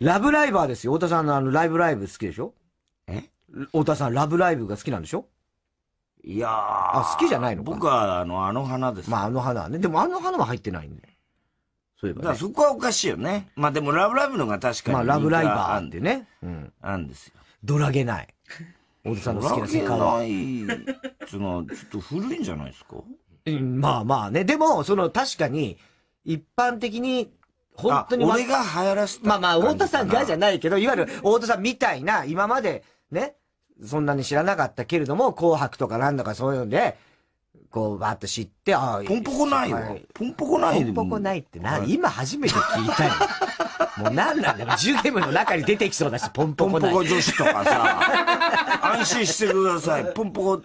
ラブライバーですよ。太田さんのあの、ライブライブ好きでしょえ太田さん、ラブライブが好きなんでしょいやー。あ、好きじゃないのか僕は、あの、あの花です。まあ、あの花はね。でも、あの花は入ってないんで。そういえば、ね。だからそこはおかしいよね。まあでも、ラブライブのが確かに。まあ、ラブライバーってね。うん。あんですよ。ドラゲない。太田さんの好きな世界は。ドラゲないってのは、ちょっと古いんじゃないですかうん、まあまあね。でも、その、確かに、一般的に本当に、俺が流行らせた。まあまあ、太田さんがじゃないけど、いわゆる太田さんみたいな、今まで、ね、そんなに知らなかったけれども、紅白とかなんだかそういうので、こう、ばーっと知って、ああ、ポンポコないよ。ポンポコないポンポコないってな、今初めて聞いたよ。もう何なんだよ。う、ジュゲムの中に出てきそうだし、ポンポコない。ポンポコ女子とかさ、安心してください。ポンポコ、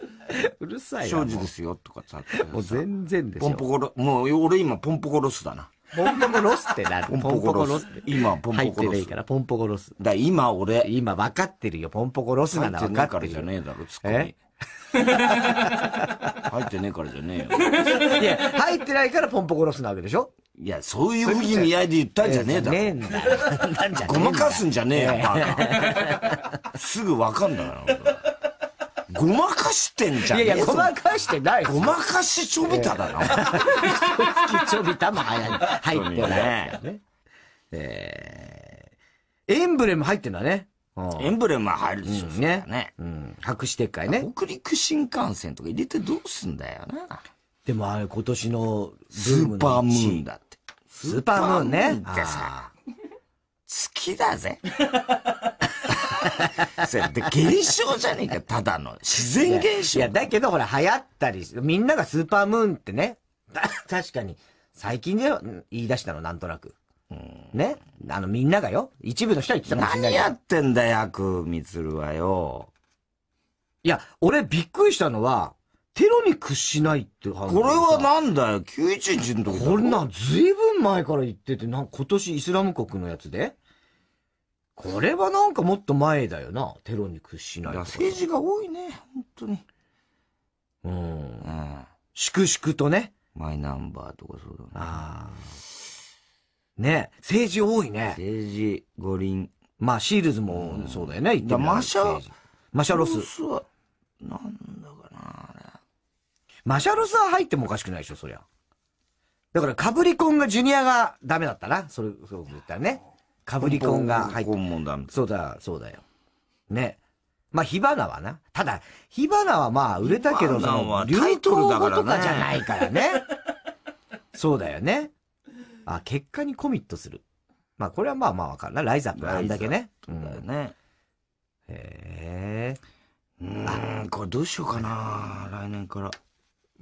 うるさい。正直ですよ、とかさ。もう全然ですよ。ポンポコロ、もう俺今ポンポコロスだな。ポンポコロスってなる。ポンポコロス。今、ポンポコロス。入ってないから、ポンポコロス。だ、今俺。今分かってるよ。ポンポコロスなの分かってる。入ってからじゃねえだろ、ツッコミ。入ってねえからじゃねえよ。いや、入ってないからポンポコロスなわけでしょいや、そういうふうに味合いで言ったんじゃねえだろ。ねえんだ。ごまかすんじゃねえよ、バカ。すぐ分かんだから。ごまかしてんじゃん。いやいや、ごまかしてない。ごまかしちょびただな。嘘つきちょびたも入ってない。えー、エンブレム入ってんだね。エンブレムは入るでしょ、うん、ね。うん。白紙撤回ね。北陸新幹線とか入れてどうすんだよな。でもあれ今年のスーパームーンだって。スーパームーンね。ってさ、月だぜ。それて現象じゃねえか、ただの。自然現象いや。いや、だけどほら、流行ったり、みんながスーパームーンってね、確かに、最近で言い出したの、なんとなく。ねあの、みんながよ。一部の人は言ってたも何やってんだよ、くみつるはよ。いや、俺びっくりしたのは、テロに屈しないって話。これはなんだよ、911の時こんなんずいぶん前から言ってて、な今年イスラム国のやつでこれはなんかもっと前だよな。テロに屈しないと政治が多いね、本当に。うん。うん。粛々とね。マイナンバーとかそうだね。ああ。ね政治多いね。政治、五輪。まあ、シールズもそうだよね。うん、だマシャ、マシャロス。ロスは、なんだかな、あれ。マシャロスは入ってもおかしくないでしょ、そりゃ。だから、かぶりコンが、ジュニアがダメだったな。それ、そう言ったらね。かぶりコンが入って。そうだ、そうだよ。ね。まあ、火花はな。ただ、火花はまあ、売れたけど、そル流行ルとかじゃないからね。そうだよね。あ、結果にコミットする。まあ、これはまあまあわかるな。ライザップあんだけね。そうだよね。うん、へえ。うん、これどうしようかな、来年から。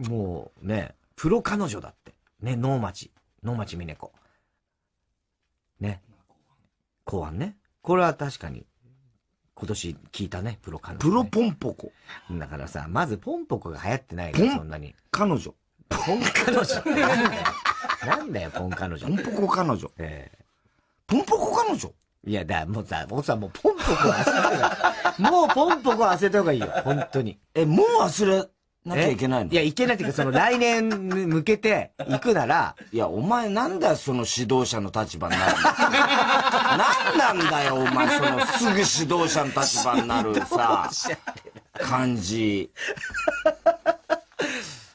もうね、プロ彼女だって。ね、能町。能町ミネ子。ね。考案ね。これは確かに、今年聞いたね、プロ彼女、ね、プロポンポコ。だからさ、まずポンポコが流行ってないよ、そんなに。彼女。ポン彼女 なんだよ、ポン彼女。ポンポコ彼女。ええー、ポンポコ彼女いや、だ、もうさ、もうさ、もうポンポコ忘れた方もうポンポコ忘れた方がいいよ、本当に。え、もう忘れなきゃいけないのいや、いけないっていうか、その来年向けて行くなら、いや、お前なんだよ、その指導者の立場になる。なんなんだよ、お前、そのすぐ指導者の立場になるさ、感じ。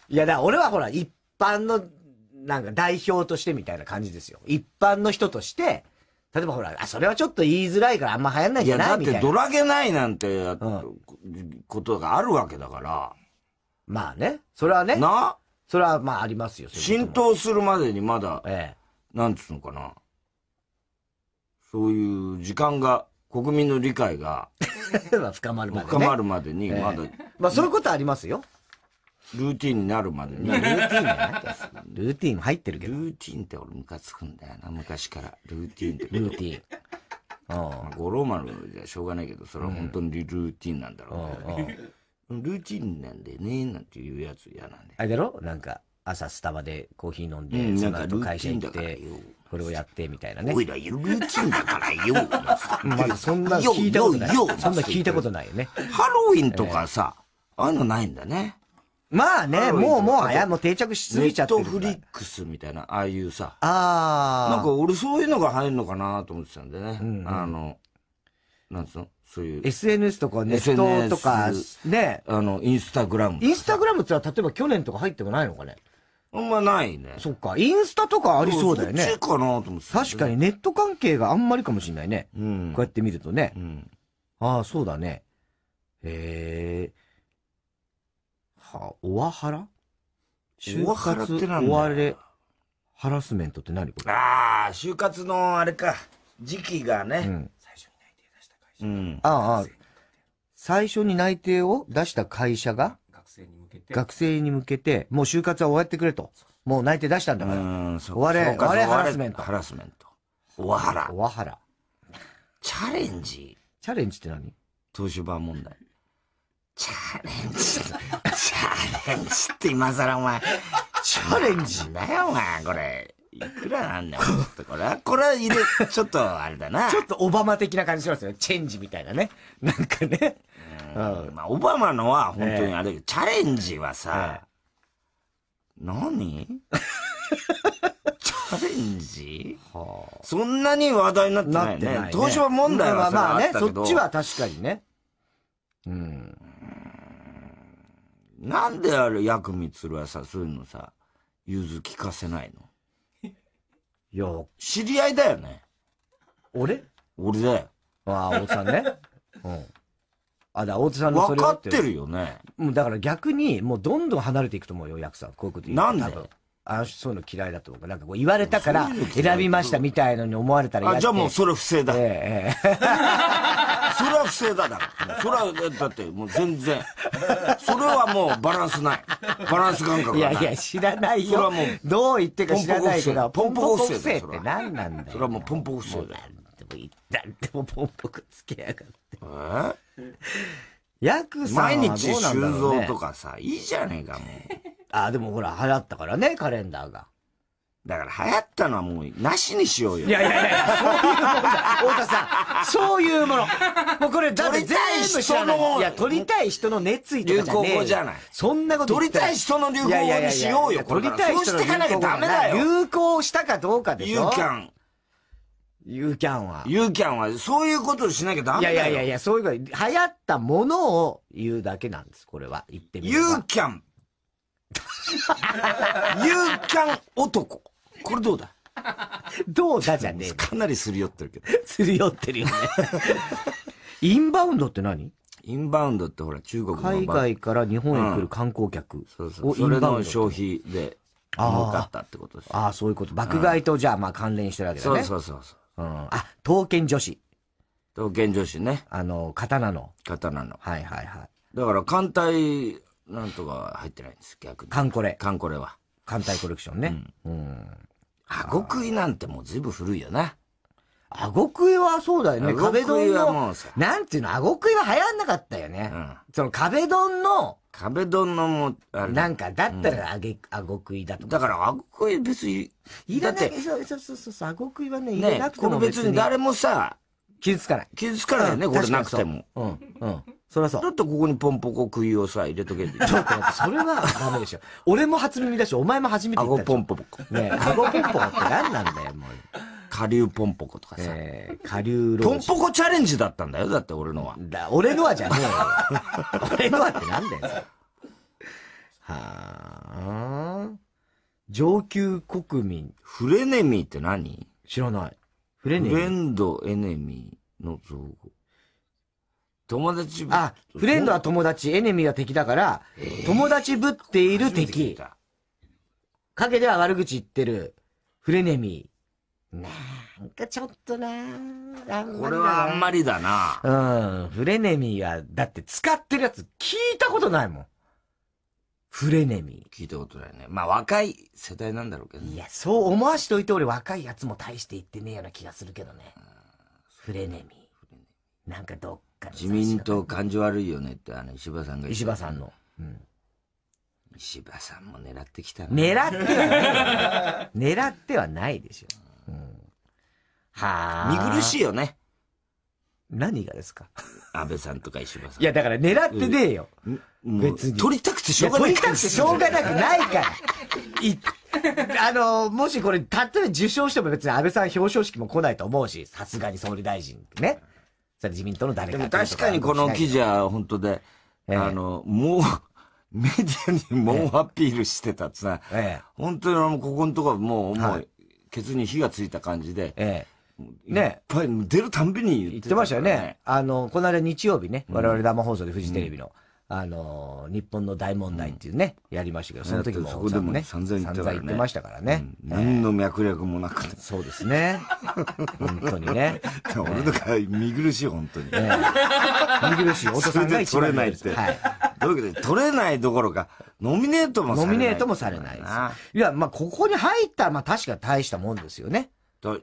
いや、だから俺はほら、一般の、なんか代表としてみたいな感じですよ。一般の人として、例えばほら、あ、それはちょっと言いづらいからあんま流行んないんじゃないいいや、だってドラゲないなんて、ことがあるわけだから。まあね。それはね。なそれはまあありますよ。浸透するまでにまだ、ええ、なんつうのかな。そういう時間が、国民の理解が、深まるまで、ね、深まるまでに、まだ、ええ、まあそういうことありますよ。ルーティンになるまでに。ルーティンルーティン入ってるけど。ルーティンって俺ムカつくんだよな、昔から。ルーティンって。ルーティン。ああ。五郎丸じゃしょうがないけど、それは本当にルーティンなんだろうね。ルーチンなんでね、なんていうやつ嫌なんで。あれだろなんか、朝スタバでコーヒー飲んで、うん、その後会社行って、これをやってみたいなね。おいら、ルーチンだからよ。まだそんな聞いたことない。よよそんな聞いたことないよね。ハロウィンとかさ、えー、ああいうのないんだね。まあね、もうもう、あや、もう定着しすぎちゃってる。ネットフリックスみたいな、ああいうさ。ああ。なんか俺そういうのが入るのかなと思ってたんでね。うんうん、あの、なんつうのそういう。SNS とかネットとか、ね。あの、インスタグラム。インスタグラムって例えば去年とか入ってもないのかねあんまないね。そっか。インスタとかありそうだよね。かなと思って。確かにネット関係があんまりかもしれないね。うん、こうやって見るとね。うん、ああ、そうだね。へえ。は、おわはら終活終われ、ハラスメントって何これああ、就活のあれか。時期がね。うんうん。ああ、最初に内定を出した会社が学生に向けて、学生に向けて、もう就活は終わってくれと。もう内定出したんだから。うん、終われ、終われハラスメント。ハラスメント。おわはら。おわはら。チャレンジチャレンジって何東芝問題。チャレンジ。チャレンジって今更お前。チャレンジだよ、お前、これ。いくらなんだよ、とこれは、これは入れ、ちょっとあれだな。ちょっとオバマ的な感じしますよチェンジみたいなね。なんかね。うん。まあ、オバマのは本当にあれ、えー、チャレンジはさ、えー、何 チャレンジ、はあ、そんなに話題になってないね。ないね東芝問題はまあね、そっちは確かにね。うん。なんであれ、薬味つるはさ、そういうのさ、ゆず聞かせないのいや、知り合いだよね。俺俺だよ。ああ、大津さんね。うん。あ、だ、大津さんのそれ分かってるよね。もうだから逆に、もうどんどん離れていくと思うよ、ヤクさん。こういうこと言うなんで多分あの人そういうの嫌いだとか、なんかこう言われたから選びましたみたいのに思われたら嫌じゃあもうそれ不正だ。ええ それは不正だだそれは、だってもう全然。それはもうバランスない。バランス感覚がない。いやいや、知らないよ。それはもう。どう言ってか知らないけど、ポンポコ不正だ。って何なんだよ。それはもうポンポコ不正だよ。でもいったんでもポンポコつけやがって。えヤクさ毎日修造とかさ、いいじゃねえか、もう。ああ、でもほら、流行ったからね、カレンダーが。だから流行ったのはもう、なしにしようよ。いやいやいや、そういうもの太田さん、そういうもの。もうこれ、だって全部知らない。いや、撮りたい人の熱意とか流行語じゃない。そんなこと撮りたい人の流行語にしようよ、撮りたい人の流行語。そうしてかなきゃダメだよ。流行したかどうかでしょ。ユーキャン。ユーキャンは。ユーキャンは、そういうことをしなきゃダメだよ。いやいやいや、そういうこと。流行ったものを言うだけなんです、これは。言ってみよう。ユーキャン。勇敢男。これどうだどうだじゃねえ。かなりすり寄ってるけど。すり寄ってるよね。インバウンドって何インバウンドってほら中国の海外から日本へ来る観光客を、うん、そうそうそれの消費で儲かったってことですああそういうこと爆買いとじゃあまあ関連してるわけだね、うそうそうそうそう、うあ刀剣女子刀剣女子ねあの刀の刀のはいはいはいだから艦隊なんとか入ってないんです、逆に。カンコレ。カンコレは。艦隊コレクションね。うん。うん、あご食いなんてもう随分古いよな。あご食いはそうだよね。壁丼はもうさ。なんていうの、あご食いは流行んなかったよね。うん、その壁丼の。壁丼のも、あれ。なんか、だったらあげ、あご食いだとか。だから、あご食い別に。いらない。そうそうそうそう、あご食いはね、いらなくてもこれ別に誰もさ、傷つかない。傷つかないよね、これなくても。うん。うん。そそう。ちょっとここにポンポコ杭をさ、入れとけ ちょっと待って、それはダメでしょ。俺も初耳だし、お前も初めて言っポンポコ。ねえ、顎ポンポコって何なんだよ、もう。下流ポンポコとかさ。えー、下流ポンポコチャレンジだったんだよ、だって俺のは。だ俺のはじゃねえよ。俺のはって何だよ。はあ。上級国民。フレネミーって何知らない。フレネミー。フレンドエネミーの造語。友達ぶあ、フレンドは友達、エネミーは敵だから、友達ぶっている敵。陰では悪口言ってる、フレネミー。なんかちょっとなこれはあんまりだなうん。フレネミーは、だって使ってるやつ聞いたことないもん。フレネミー。聞いたことないね。まあ若い世代なんだろうけど、ね、いや、そう思わしといて俺若いやつも大して言ってねえような気がするけどね。フレネミー。なんかどっ自民党感情悪いよねってあの石破さんが石破さんの、うん、石破さんも狙ってきた狙ってはない狙ってはないでしょ、うん、はあ見苦しいよね何がですか安倍さんとか石破さん。いや、だから狙ってねえよ。うん、別に。取りたくてしょうがない。取りたくてしょうがなくないから。い、あの、もしこれ、たとえ受賞しても別に安倍さん表彰式も来ないと思うし、さすがに総理大臣ね。自民党の誰かでも確かにこの記事は本当で、ええ、あの、もう、メディアに猛アピールしてたっつな、ええ、本当にあの、ここのとこはもう、もう、ケツに火がついた感じで、ええ、ね。いっぱい出るたんびに言って,、ましたよね。あの、この間日曜日ね、我々生放送でフジテレビの、あの日本の大問題っていうね、やりましたけど、その時も、そこでもね、散々言って,、ましたからね、何の脈絡もなくて。そうですね。本当にね。俺とか見苦しい、本当に。見苦しい、おが取れないって。はい。どういうこと取れないどころか、ノミネートもされない。ノミネートもされないです。いや、まあ、ここに入ったら、まあ、確か大したもんですよね。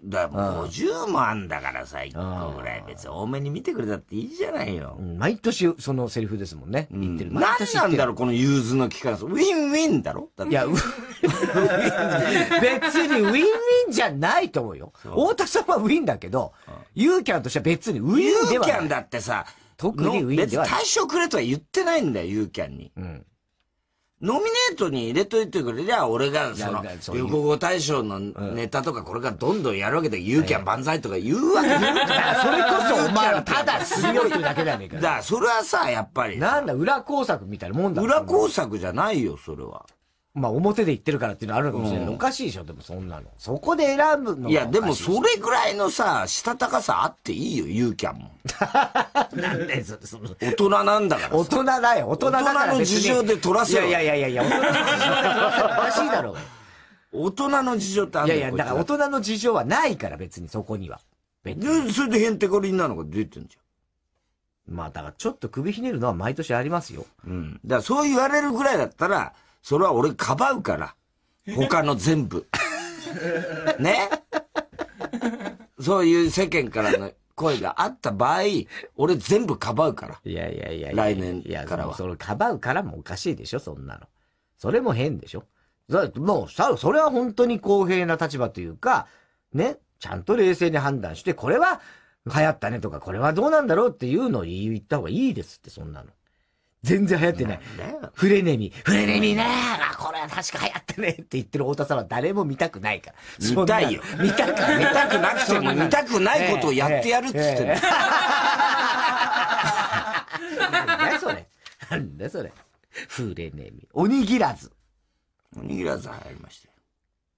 だ、だ、50もあんだからさ、1個ぐらい別に多めに見てくれたっていいじゃないよ。毎年そのセリフですもんね。言ってる。何なんだろう、この融通の期間。ウィンウィンだろいや、別にウィンウィンじゃないと思うよ。太田さんはウィンだけど、ユーキャンとしては別にウィンではない。ユーキャンだってさ、特にウィンではない。別に対象くれとは言ってないんだよ、ユーキャンに。うん。ノミネートに入れといてくれりゃ、俺が、その、流行語大賞のネタとか、これからどんどんやるわけで、勇気は万歳とか言うわけだそれこそ、お前はただ強いいだけだねだから、それはさ、やっぱり。なんだ、裏工作みたいなもんだ裏工作じゃないよ、それは。まあ表で言ってるからっていうのあるのかもしれないうんおかしいでしょ、でもそんなの。そこで選ぶのいや、でもそれぐらいのさ、したたかさあっていいよ、ゆうきゃんも。なんでそその大人なんだから大人だよ、大人だから大人の事情で取らせろいやいやいやいや、大人の事情で取らせおかしいだろう。大人の事情ってあいやいや、だから大人の事情はないから別にそこには。別に。で、それでヘンテコリンなのが出てんじまあだからちょっと首ひねるのは毎年ありますよ。うん。だからそう言われるぐらいだったら、それは俺かばうから。他の全部。ねそういう世間からの声があった場合、俺全部かばうから。いやいやいや来年からは。それかばうからもおかしいでしょ、そんなの。それも変でしょ。もうさ、それは本当に公平な立場というか、ね、ちゃんと冷静に判断して、これは流行ったねとか、これはどうなんだろうっていうのを言った方がいいですって、そんなの。全然流行ってない。フレネミー。フレネミーねあ、これは確か流行ってねって言ってる太田さんは誰も見たくないから。見たいよ。見たく、見たくなくても見たくないことをやってやるっつってんだ。なんだそれ。なんだそれ。フレネミー。おにぎらず。おにぎらず流行りましたよ。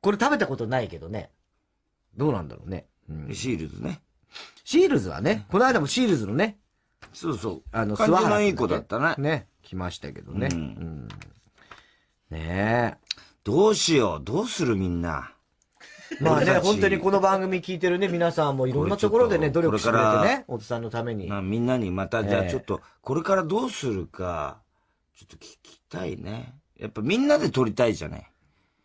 これ食べたことないけどね。どうなんだろうね。うん、シールズね。シールズはね、この間もシールズのね、そうそう。あの、いい子だったね。ね。来ましたけどね。うん。ねえ。どうしよう。どうするみんな。まあね、本当にこの番組聞いてるね、皆さんもいろんなところでね、努力してくれてね、おじさんのために。みんなにまた、じゃあちょっと、これからどうするか、ちょっと聞きたいね。やっぱみんなで撮りたいじゃない。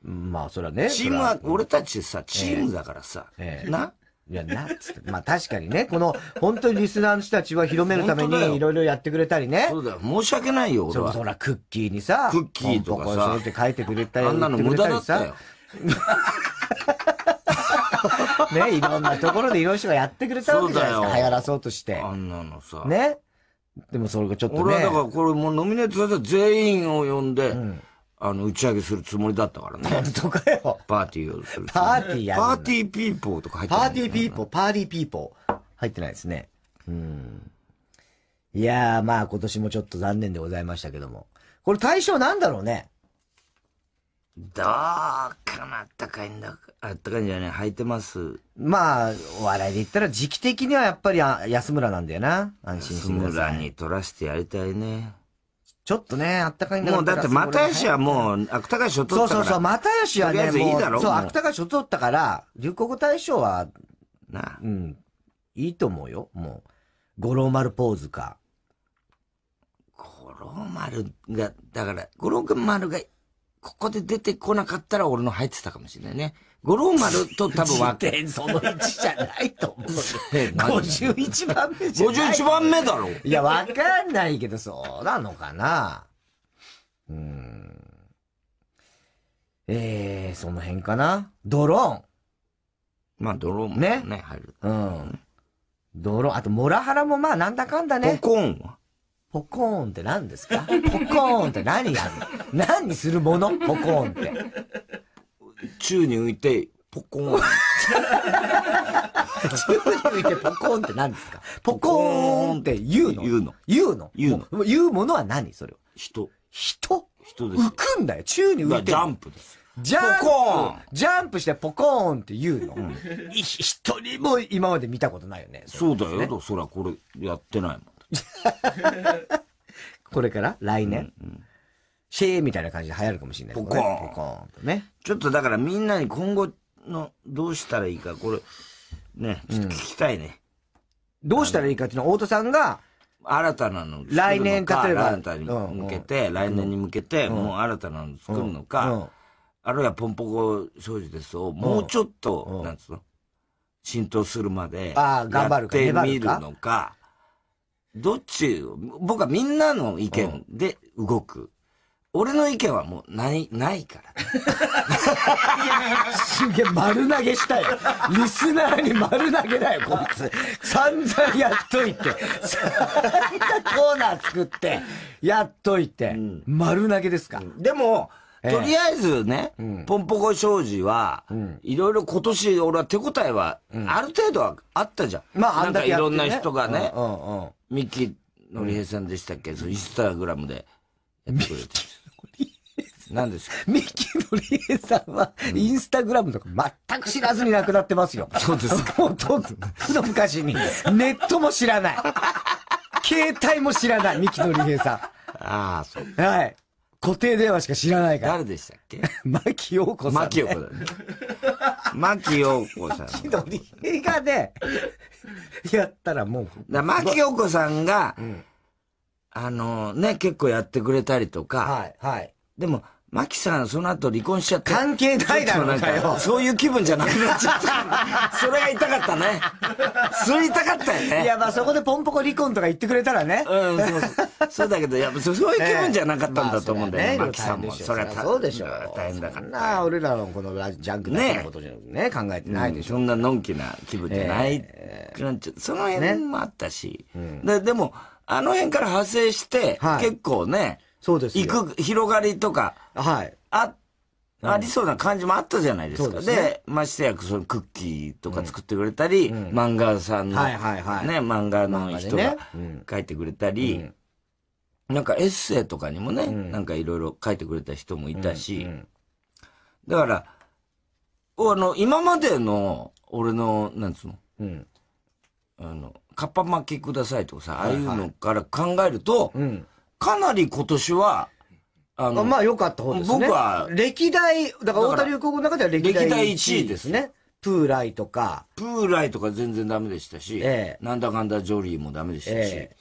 まあ、それはね。チームは、俺たちさ、チームだからさ、ないや、なっつって。まあ確かにね、この、本当にリスナーの人たちは広めるためにいろいろやってくれたりね。そうだよ。申し訳ないよ、俺は。そら、クッキーにさ、クッキーとかさ、そうって書いてくれたり、あんなの無駄だったよ。ね、いろんなところでいろいろやってくれたわけじゃないですか。流行らそうとして。あんなのさ。ね。でもそれがちょっとね。俺はだからこれもうノミネートされた全員を呼んで、うんあの、打ち上げするつもりだったからね。本当かよ。パーティーをする。パーティーやパーティーピーポーとか入ってない、ね。パーティーピーポー、パーティーピーポー。入ってないですね。うん。いやー、まあ今年もちょっと残念でございましたけども。これ対象なんだろうね。どうかなあったかいんだ、あったかいんじゃない履いてます。まあ、お笑いで言ったら時期的にはやっぱり安村なんだよな。安心してください。安村に取らせてやりたいね。ちょっとね、あったかいんだもうだって、又吉はもう、芥川賞取ったから。そうそうそう、又吉はね、いいだろそう、芥川賞取ったから、流行語大賞は、な、うん、いいと思うよ、もう。五郎丸ポーズか。五郎丸が、だから、五郎丸が、ここで出てこなかったら俺の入ってたかもしれないね。五郎丸と多分分け。その1じゃないと思う。51番目じゃない。51番目だろ。いや、わかんないけど、そうなのかな。うん。ええー、その辺かな。ドローン。まあ、ドローンもね。ね、入る。うん。ドローン。あと、モラハラもまあ、なんだかんだね。ポコーンはポコーンって何ですかポコーンって何やるの何にするものポコーンって。宙に浮いて、ポコーン。宙に浮いてポコーンって何ですかポコーンって言うの言うの。言うの言うの。言うものは何それは。人。人人です。浮くんだよ。宙に浮いて。ジャンプです。ジャンプジャンプしてポコーンって言うの。一人も今まで見たことないよね。そうだよ。そらこれやってないもん。これから来年、うんうんシェーみたいな感じで流行るかもしれない、ね、ポコーン。ポコーンとね。ちょっとだからみんなに今後のどうしたらいいか、これ、ね、ちょっと聞きたいね。うん、どうしたらいいかっていうのは、太田さんが、新たなの来年、例えば。新たに向けて、うん、来年に向けて、もう新たなの作るのか、あるいはポンポコ少女ですを、もうちょっと、なんつうの浸透するまで、やってみるのか、どっち、僕はみんなの意見で動く。俺の意見はもうない、ないから。すげえ丸投げしたよ。リスナーに丸投げだよ、こいつ。散々やっといて。散々コーナー作って、やっといて。うん、丸投げですか。うん、でも、とりあえずね、ポンポコ商事は、いろいろ今年俺は手応えは、ある程度はあったじゃん。まあ、あんいろんな人がね、ミッキーのりえさんでしたっけ、インスタグラムでやてくれて。何ですか ミキのりえさんは、インスタグラムとか全く知らずに亡くなってますよ。そうですか。もうとの昔に。ネットも知らない。携帯も知らない、ミキのりえさん。ああ、そう。はい。固定電話しか知らないから。誰でしたっけ牧陽子さん、ね。牧陽子だね。牧陽子さん。牧野りがね、やったらもう。だ牧陽子さんが、うん、あのね、結構やってくれたりとか。はい、はい。でも、マキさん、その後離婚しちゃって。関係ないだろうかよ。そういう気分じゃなくなっちゃった。それが痛かったね。それ痛かったよね。いや、まあそこでポンポコ離婚とか言ってくれたらね。うん、そうそうだけど、やっぱそういう気分じゃなかったんだと思うんだよね、えーまあ、ねマキさんも。それはうでしょ。大変だから。な俺らのこのジャンクなことじゃね、ね考えてないでしょ、うん。そんなのんきな気分じゃない。えー、なんちゃその辺もあったし。ねうん、ででも、あの辺から派生して、はい、結構ね、そうです行く広がりとか、はい。あ、ありそうな感じもあったじゃないですか。でましてや、そのクッキーとか作ってくれたり、漫画さんの、ね、漫画の人が書いてくれたり、なんかエッセイとかにもね、なんかいろいろ書いてくれた人もいたし、だから、あの、今までの、俺の、なんつうの、うん、あの、かっぱ巻きくださいとかさ、ああいうのから考えると、うんかなり今年は、あの、まあ良かった方ですね。僕は。歴代、だから大田流行の中では歴代1位,、ね、歴代1位ですね。プーライとか。プーライとか全然ダメでしたし、ええ、なんだかんだジョリーもダメでしたし。ええ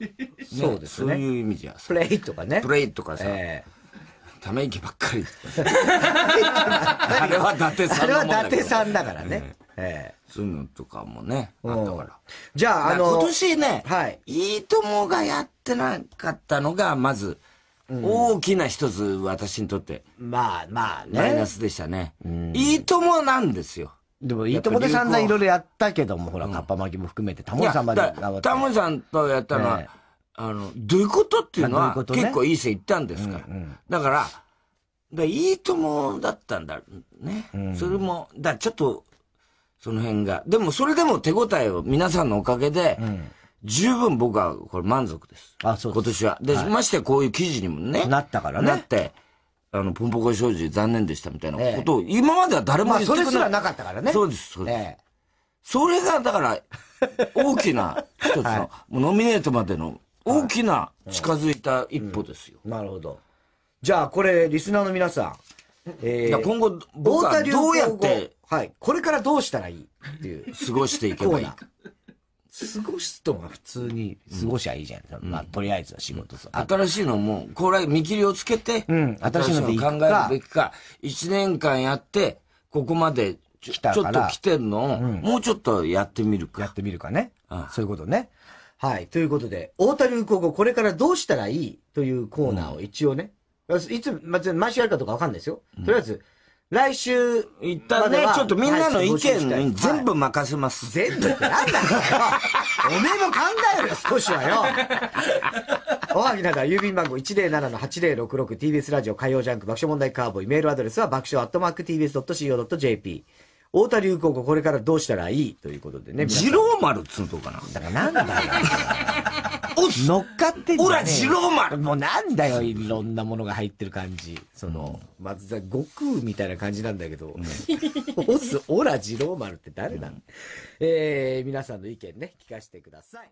ね、そうですね。そういう意味じゃ。プレイとかね。プレイとかさ。え ため息ばっかり。あれは伊達さんあれは伊達さんだからね。ええそういうのとかもね、あったから。じゃあ、あの、今年ね、はい。いいともがやってなかったのが、まず、大きな一つ、私にとって。まあまあね。マイナスでしたね。いいともなんですよ。でも、いいともで散々いろいろやったけども、ほら、かっぱ巻きも含めて、タモリさんまでタモリさんとやったのは、あの、どういうことっていうのは、結構いい線いったんですから。だから、いいともだったんだね。うそれも、だちょっと、その辺が。でも、それでも手応えを皆さんのおかげで、十分僕はこれ満足です。あ、そう今年は。で、はい、ましてこういう記事にもね。なったからね。なって。あの、ポンポコ少女残念でしたみたいなことを、今までは誰も言ってくれなまあ、それすらなかったからね。そうです、そうです。ええ、それが、だから、大きな、一つの、はい、もうノミネートまでの大きな近づいた一歩ですよ。はいうん、なるほど。じゃあ、これ、リスナーの皆さん、えー、今後、僕はどうやって、はい、これからどうしたらいいっていう。過ごしていけばいい。過ごすとは普通に過ごしゃいいじゃん。うん、まあ、とりあえずは仕事さ、うん。新しいのも、これ見切りをつけて、うん、新しいの考えるべきか、1年間やって、ここまでちょちょっと来てんのを、もうちょっとやってみるか。やってみるかね。ああそういうことね。はい。ということで、太田流校、これからどうしたらいいというコーナーを一応ね、いつ、まあ、毎週やるかどうかわかんないですよ。とりあえず、来週一旦ね、ちょっとみんなの意見全部任せます。全部ってなんだよ。おめえも考えろよ、少しはよ。おはぎなが郵便番号 107-8066TBS ラジオ火曜ジャンク爆笑問題カーボーイ。メールアドレスは爆笑アットマーク TBS.CO.JP。大田流行語これからどうしたらいいということでね。二郎丸っつうとかな。だからなんだよ。乗っかってんねオラジローマルもうなんだよ、いろんなものが入ってる感じ。その、まず悟空みたいな感じなんだけど、オス、オラジローマルって誰なの、えー、皆さんの意見ね、聞かせてください。